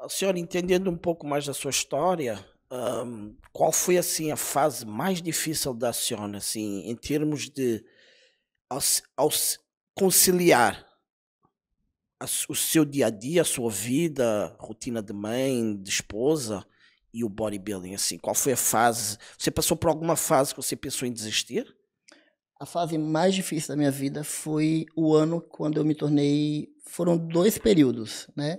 A senhora, entendendo um pouco mais da sua história, um, qual foi assim a fase mais difícil da senhora, assim, em termos de conciliar a, o seu dia a dia, a sua vida, rotina de mãe, de esposa e o bodybuilding, assim? Qual foi a fase? Você passou por alguma fase que você pensou em desistir? A fase mais difícil da minha vida foi o ano quando eu me tornei. Foram dois períodos, né?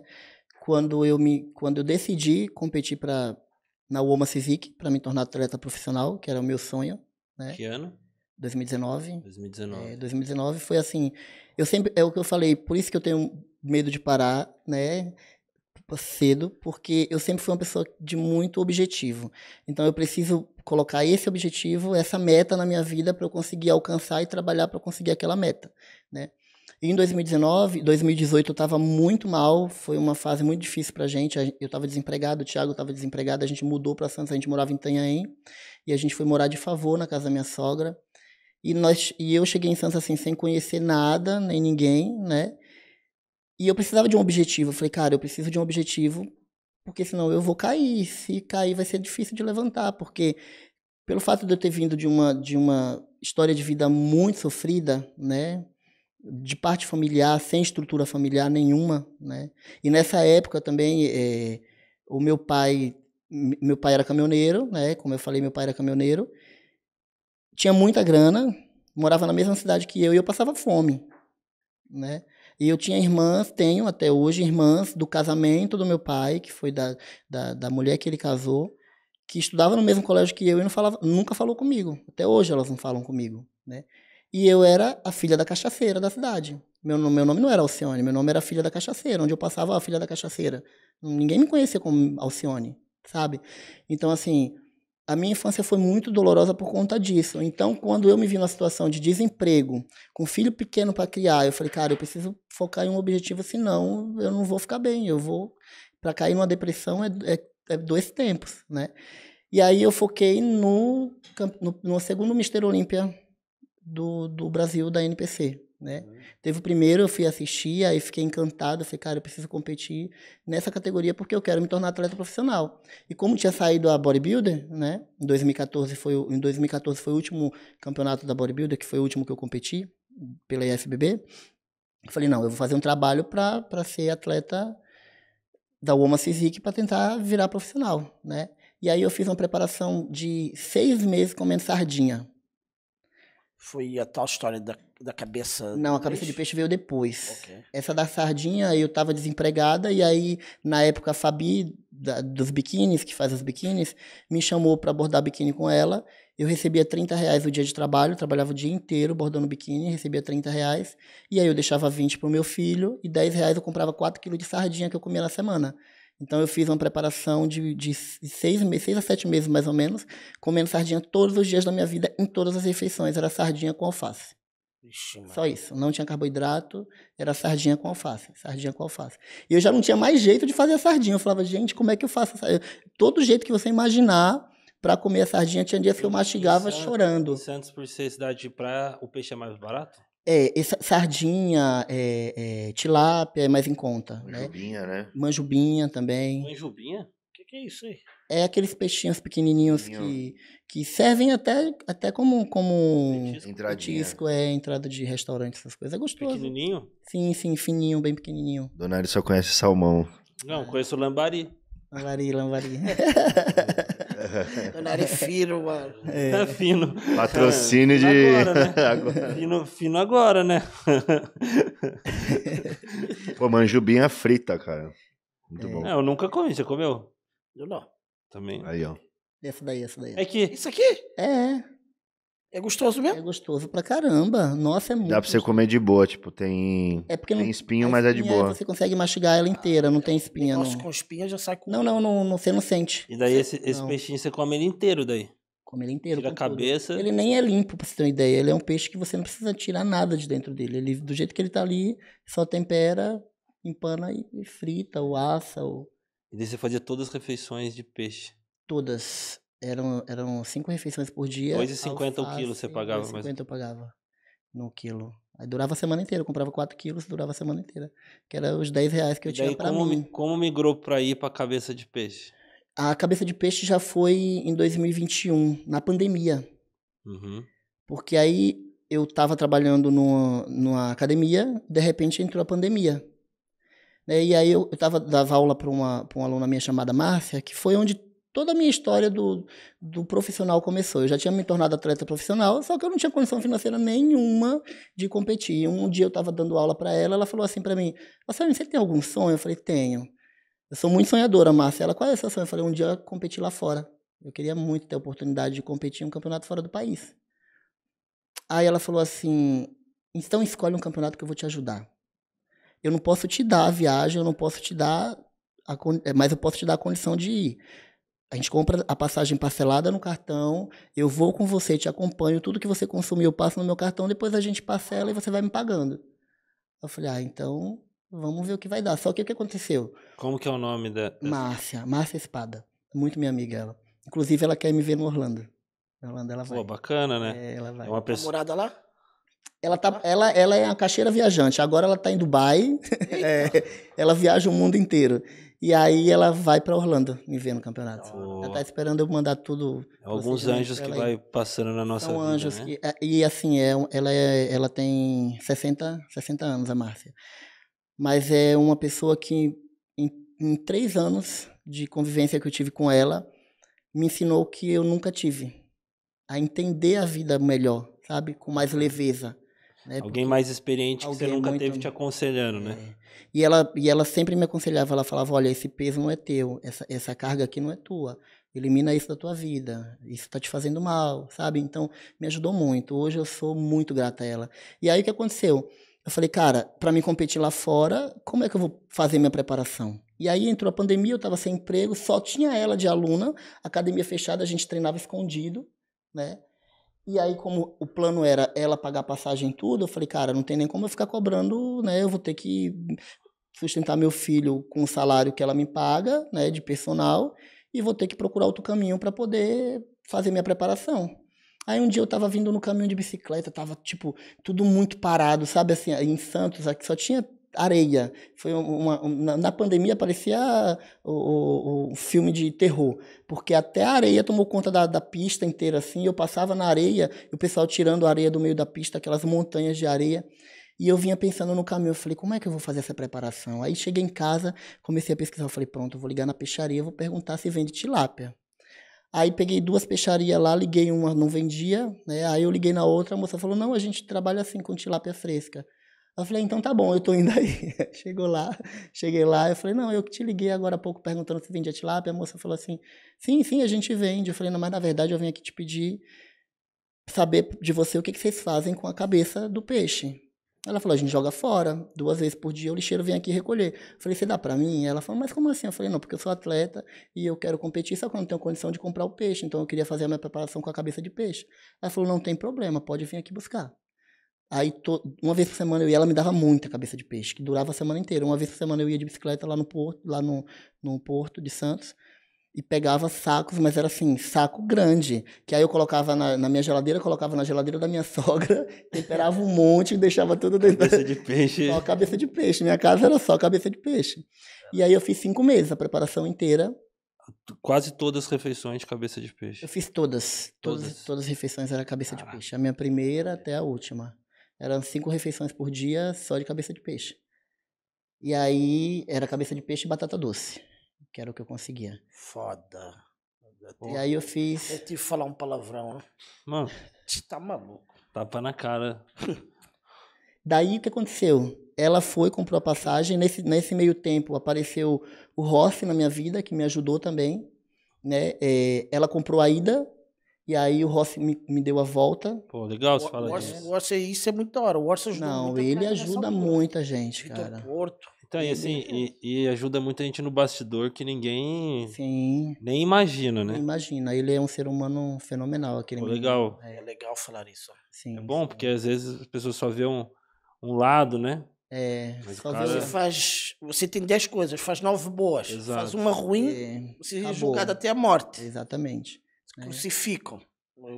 quando eu me quando eu decidi competir para na Woma Civic para me tornar atleta profissional, que era o meu sonho, né? Que ano? 2019. 2019. É, 2019 foi assim, eu sempre é o que eu falei, por isso que eu tenho medo de parar, né? cedo, porque eu sempre fui uma pessoa de muito objetivo. Então eu preciso colocar esse objetivo, essa meta na minha vida para eu conseguir alcançar e trabalhar para conseguir aquela meta, né? E em 2019, 2018 eu estava muito mal, foi uma fase muito difícil para a gente. Eu estava desempregado, o Thiago estava desempregado, a gente mudou para Santos, a gente morava em Tanhaém e a gente foi morar de favor na casa da minha sogra. E, nós, e eu cheguei em Santos assim, sem conhecer nada, nem ninguém, né? E eu precisava de um objetivo. Eu falei, cara, eu preciso de um objetivo, porque senão eu vou cair. Se cair, vai ser difícil de levantar, porque pelo fato de eu ter vindo de uma, de uma história de vida muito sofrida, né? de parte familiar, sem estrutura familiar nenhuma, né? E nessa época também é, o meu pai, meu pai era caminhoneiro, né? Como eu falei, meu pai era caminhoneiro. Tinha muita grana, morava na mesma cidade que eu e eu passava fome, né? E eu tinha irmãs, tenho até hoje irmãs do casamento do meu pai, que foi da, da, da mulher que ele casou, que estudava no mesmo colégio que eu e não falava, nunca falou comigo. Até hoje elas não falam comigo, né? E eu era a filha da cachaceira da cidade. Meu, meu nome não era Alcione, meu nome era filha da cachaceira, onde eu passava a filha da cachaceira. Ninguém me conhecia como Alcione, sabe? Então, assim, a minha infância foi muito dolorosa por conta disso. Então, quando eu me vi na situação de desemprego, com filho pequeno para criar, eu falei, cara, eu preciso focar em um objetivo, senão eu não vou ficar bem. Eu vou. Para cair numa depressão é, é, é, dois tempos, né? E aí eu foquei no, no, no segundo Mister Olímpia do, do Brasil da NPC. Né? Uhum. Teve o primeiro, eu fui assistir, aí fiquei encantado, falei, cara, eu preciso competir nessa categoria porque eu quero me tornar atleta profissional. E como tinha saído a bodybuilder, né? Em 2014 foi, em 2014 foi o último campeonato da bodybuilder, que foi o último que eu competi pela IFBB. Eu falei, não, eu vou fazer um trabalho para ser atleta da Woma Cizic para tentar virar profissional, né? E aí eu fiz uma preparação de seis meses comendo sardinha. Foi a tal história da, da cabeça. Não, a cabeça peixe? de peixe veio depois. Okay. Essa da sardinha, eu tava desempregada, e aí, na época, a Fabi, da, dos biquínis, que faz os biquínis, me chamou para bordar biquíni com ela. Eu recebia 30 reais o dia de trabalho, trabalhava o dia inteiro bordando biquíni, recebia 30 reais. E aí eu deixava 20 pro meu filho e 10 reais eu comprava 4 quilos de sardinha que eu comia na semana. Então eu fiz uma preparação de, de seis, seis a sete meses mais ou menos, comendo sardinha todos os dias da minha vida, em todas as refeições. Era sardinha com alface. Ixi, Só isso. Não tinha carboidrato, era sardinha com alface. Sardinha com alface. E eu já não tinha mais jeito de fazer a sardinha. Eu falava, gente, como é que eu faço? Eu, todo jeito que você imaginar para comer a sardinha, tinha dias que eu mastigava Santos, é chorando. Santos, é por ser cidade de praia, o peixe é mais barato? É, essa, sardinha, é, é, tilápia é mais em conta. Manjubinha, né? né? Manjubinha também. Manjubinha? O que, que, é isso aí? É aqueles peixinhos pequenininhos que, que servem até, até como, como petisco, é entrada de restaurante, essas coisas. É gostoso. Pequenininho? Sim, sim, fininho, bem pequenininho. Donário só conhece salmão. Não, conheço lambari. Lambari, lambari. O nariz fino, mano. É. Tá fino. Patrocínio de. Agora, né? agora. Fino, fino agora, né? Pô, manjubinha frita, cara. Muito é. bom. É, eu nunca comi, você comeu? Eu não. Também. Aí, ó. Essa daí, essa daí. É que. Isso aqui? É. É gostoso mesmo? É gostoso pra caramba. Nossa, é muito. Dá pra você comer de boa, tipo, tem. É porque tem espinho, mas é de boa. Você consegue mastigar ela inteira, não tem espinha. Nossa, não. com espinha já sai com. Não, não, não, não, você não sente. E daí esse, esse peixinho você come ele inteiro daí. Come ele inteiro. Tira a tudo. cabeça. Ele nem é limpo, pra você ter uma ideia. Ele é um peixe que você não precisa tirar nada de dentro dele. Ele, do jeito que ele tá ali, só tempera, empana e, e frita, ou assa, ou E daí você fazia todas as refeições de peixe. todas eram, eram cinco refeições por dia. 2,50 o quilo você pagava? 2,50 eu pagava no quilo. Aí durava a semana inteira, eu comprava 4 quilos, durava a semana inteira. Que era os 10 reais que eu e tinha para mim. Como migrou para ir para cabeça de peixe? A cabeça de peixe já foi em 2021, na pandemia. Uhum. Porque aí eu estava trabalhando no, numa academia, de repente entrou a pandemia. Né, e aí eu, eu tava, dava aula para uma, pra uma aluna minha chamada Márcia, que foi onde Toda a minha história do, do profissional começou. Eu já tinha me tornado atleta profissional, só que eu não tinha condição financeira nenhuma de competir. Um dia eu estava dando aula para ela, ela falou assim para mim: Marcelo, você tem algum sonho? Eu falei: Tenho. Eu sou muito sonhadora, Márcia. Ela, qual é o seu sonho? Eu falei: Um dia competir lá fora. Eu queria muito ter a oportunidade de competir em um campeonato fora do país. Aí ela falou assim: Então escolhe um campeonato que eu vou te ajudar. Eu não posso te dar a viagem, eu não posso te dar. A, eh, mas eu posso te dar a condição de ir. A gente compra a passagem parcelada no cartão, eu vou com você, te acompanho, tudo que você consumiu eu passo no meu cartão, depois a gente parcela e você vai me pagando. Eu falei, ah, então vamos ver o que vai dar. Só que o que aconteceu? Como que é o nome da... Márcia, Márcia Espada. Muito minha amiga ela. Inclusive ela quer me ver no Orlando. Na Orlando ela vai. Pô, bacana, né? É, ela vai. É uma pessoa... morada lá? Ela, tá, ela, ela é a caixeira viajante. Agora ela está em Dubai. é, ela viaja o mundo inteiro. E aí ela vai para Orlando me ver no campeonato. Oh. Ela tá esperando eu mandar tudo. É alguns anjos que vai passando na nossa São vida. anjos. Né? E, é, e, assim, é, ela, é, ela tem 60, 60 anos, a Márcia. Mas é uma pessoa que, em, em três anos de convivência que eu tive com ela, me ensinou que eu nunca tive. A entender a vida melhor, sabe? Com mais leveza. Né? Alguém Porque mais experiente alguém que você nunca muito... teve te aconselhando, né? É. E ela, e ela sempre me aconselhava, ela falava, olha, esse peso não é teu, essa, essa carga aqui não é tua, elimina isso da tua vida, isso está te fazendo mal, sabe? Então, me ajudou muito, hoje eu sou muito grata a ela. E aí o que aconteceu? Eu falei, cara, para me competir lá fora, como é que eu vou fazer minha preparação? E aí entrou a pandemia, eu estava sem emprego, só tinha ela de aluna, academia fechada, a gente treinava escondido, né? E aí, como o plano era ela pagar passagem tudo, eu falei, cara, não tem nem como eu ficar cobrando, né? Eu vou ter que sustentar meu filho com o salário que ela me paga, né, de personal, e vou ter que procurar outro caminho para poder fazer minha preparação. Aí um dia eu tava vindo no caminho de bicicleta, tava, tipo, tudo muito parado, sabe, assim, em Santos, aqui só tinha areia. Foi uma, uma, na pandemia parecia ah, o, o, filme de terror, porque até a areia tomou conta da, da pista inteira assim. Eu passava na areia, e o pessoal tirando a areia do meio da pista, aquelas montanhas de areia. E eu vinha pensando no caminho, eu falei, como é que eu vou fazer essa preparação? Aí cheguei em casa, comecei a pesquisar, eu falei, pronto, eu vou ligar na peixaria, vou perguntar se vende tilápia. Aí peguei duas peixarias lá, liguei uma, não vendia, né? Aí eu liguei na outra, a moça falou, não, a gente trabalha assim com tilápia fresca. Eu falei, então tá bom, eu tô indo aí. Chegou lá, cheguei lá, eu falei, não, eu que te liguei agora há pouco perguntando se vendia tilápia. A moça falou assim, sim, sim, a gente vende. Eu falei, não, mas na verdade eu vim aqui te pedir saber de você o que, que vocês fazem com a cabeça do peixe. Ela falou, a gente joga fora, duas vezes por dia o lixeiro vem aqui recolher. Eu falei, você dá para mim? Ela falou, mas como assim? Eu falei, não, porque eu sou atleta e eu quero competir, só que eu não tenho condição de comprar o peixe, então eu queria fazer a minha preparação com a cabeça de peixe. Ela falou, não tem problema, pode vir aqui buscar. Aí, to... uma vez por semana eu ia, ela me dava muita cabeça de peixe, que durava a semana inteira. Uma vez por semana eu ia de bicicleta lá no porto, lá no, no porto de Santos, e pegava sacos, mas era assim, saco grande, que aí eu colocava na, na minha geladeira, colocava na geladeira da minha sogra, temperava um monte e deixava tudo dentro. Cabeça de peixe. Só cabeça de peixe. Minha casa era só cabeça de peixe. E aí eu fiz cinco meses, a preparação inteira Quase todas as refeições de cabeça de peixe. Eu fiz todas. Todas, todas, todas as refeições era cabeça Caraca. de peixe. A minha primeira até a última eram cinco refeições por dia só de cabeça de peixe. E aí era cabeça de peixe e batata doce, que era o que eu conseguia. Foda. e aí eu fiz. Eu te falar um palavrão, né? Mano, você tá maluco. Tapa na cara. Daí o que aconteceu? Ela foi, comprou a passagem. Nesse, nesse meio tempo apareceu o Rossi na minha vida, que me ajudou também. Né? É, ela comprou a ida e aí o Rossi me, me deu a volta. Pô, legal você falar isso. O Orson, isso é muito da hora. O Orson ajuda Não, ele ajuda muita gente, cara. Porto. Então, e é assim, e, e, ajuda muita gente no bastidor que ninguém Sim. nem imagina, né? Imagina, ele é um ser humano fenomenal, aquele Pô, legal. É. é. legal falar isso. Sim, é bom, sim. porque às vezes as pessoas só vêem um, um lado, né? É, às cara... você faz. Você tem 10 coisas, faz nove boas, Exato. faz uma ruim, é, você é acabou. é julgado até a morte. Exatamente. É. Crucificam.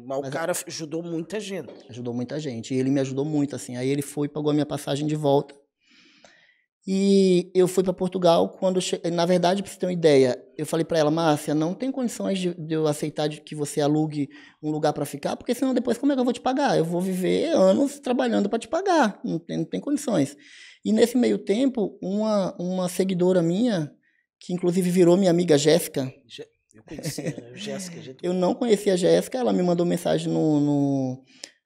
Mas o é cara ajudou muita gente. Ajudou muita gente. E ele me ajudou muito, assim. Aí ele foi, e pagou a minha passagem de volta. E eu fui para Portugal quando che... na verdade para você ter uma ideia, eu falei para ela, Márcia, não tem condições de, de eu aceitar de que você alugue um lugar para ficar, porque senão depois como é que eu vou te pagar? Eu vou viver anos trabalhando para te pagar, não tem, não tem condições. E nesse meio tempo, uma uma seguidora minha que inclusive virou minha amiga Jéssica, eu conhecia a né? Jéssica. Gente... Eu não conhecia a Jéssica, ela me mandou mensagem no, no,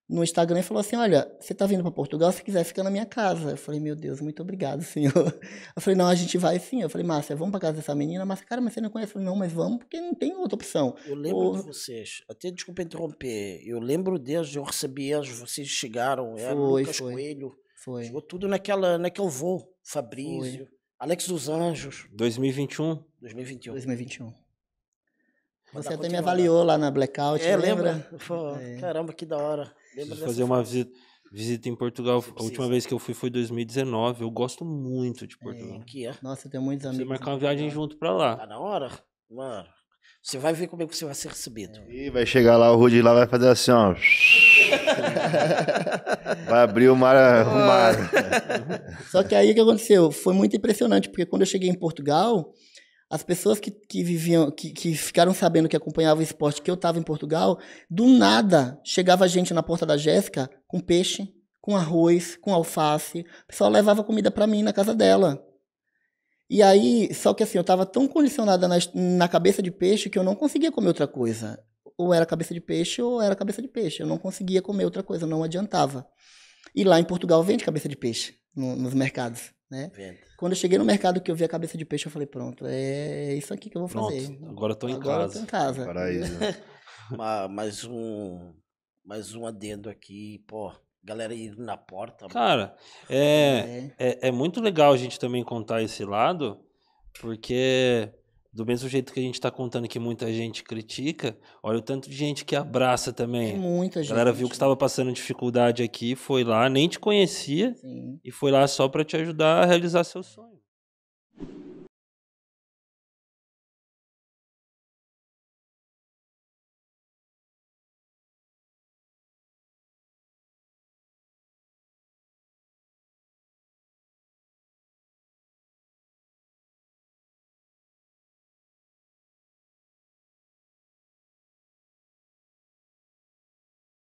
no Instagram e falou assim: Olha, você está vindo para Portugal, se quiser, fica na minha casa. Eu falei: Meu Deus, muito obrigado, senhor. Eu falei: Não, a gente vai sim. Eu falei: Márcia, vamos para casa dessa menina. Márcia, cara, mas você não conhece? Eu falei: Não, mas vamos, porque não tem outra opção. Eu lembro Ou... de vocês, até desculpa interromper, eu lembro deles, eu recebi eles, vocês chegaram, era foi, Lucas foi. Coelho. Foi. Chegou tudo naquela, naquele voo. Fabrício, foi. Alex dos Anjos. 2021? 2021. 2021. Você até me avaliou lá na Blackout, é, lembra? lembra? É. Caramba, que da hora. Lembra fazer uma visita, visita em Portugal. A última vez que eu fui foi em 2019. Eu gosto muito de Portugal. É. Que é? Nossa, tem muitos amigos. Você marcar uma viagem tá junto pra lá. Tá na hora? Mano, você vai ver como é que você vai ser recebido. E é. vai chegar lá, o Rudy lá vai fazer assim, ó. Vai abrir o mar, o mar. Só que aí o que aconteceu? Foi muito impressionante, porque quando eu cheguei em Portugal, as pessoas que, que viviam, que, que ficaram sabendo que acompanhavam o esporte que eu estava em Portugal, do nada chegava gente na porta da Jéssica com peixe, com arroz, com alface. O pessoal levava comida para mim na casa dela. E aí, só que assim, eu estava tão condicionada na, na cabeça de peixe que eu não conseguia comer outra coisa. Ou era cabeça de peixe ou era cabeça de peixe. Eu não conseguia comer outra coisa, não adiantava. E lá em Portugal vende cabeça de peixe no, nos mercados. Né? Quando eu cheguei no mercado que eu vi a cabeça de peixe, eu falei, pronto, é isso aqui que eu vou pronto, fazer. Agora eu tô em agora casa. Eu tô em casa. Paraíso. Né? mais um. Mais um adendo aqui, pô. Galera indo na porta. Cara, é é. é, é, muito legal a gente também contar esse lado, porque do mesmo jeito que a gente está contando que muita gente critica, olha o tanto de gente que abraça também. Tem muita gente. A galera viu que estava passando dificuldade aqui, foi lá, nem te conhecia Sim. e foi lá só para te ajudar a realizar seu sonho.